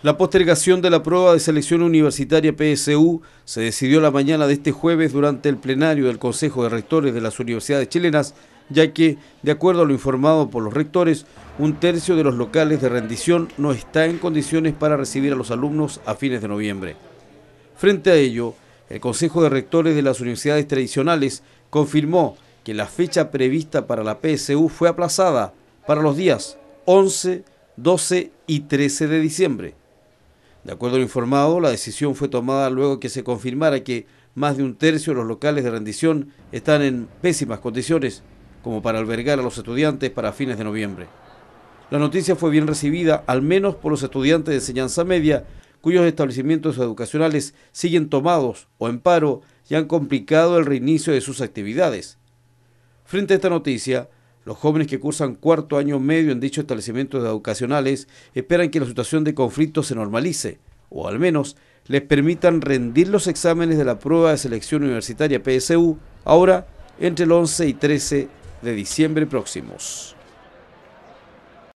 La postergación de la prueba de selección universitaria PSU se decidió la mañana de este jueves durante el plenario del Consejo de Rectores de las Universidades Chilenas, ya que, de acuerdo a lo informado por los rectores, un tercio de los locales de rendición no está en condiciones para recibir a los alumnos a fines de noviembre. Frente a ello, el Consejo de Rectores de las Universidades Tradicionales confirmó que la fecha prevista para la PSU fue aplazada para los días 11, 12 y 13 de diciembre de acuerdo a informado, la decisión fue tomada luego que se confirmara que más de un tercio de los locales de rendición están en pésimas condiciones como para albergar a los estudiantes para fines de noviembre. La noticia fue bien recibida, al menos por los estudiantes de enseñanza media, cuyos establecimientos educacionales siguen tomados o en paro y han complicado el reinicio de sus actividades. Frente a esta noticia, los jóvenes que cursan cuarto año medio en dichos establecimientos educacionales esperan que la situación de conflicto se normalice, o al menos les permitan rendir los exámenes de la prueba de selección universitaria PSU ahora entre el 11 y 13 de diciembre próximos.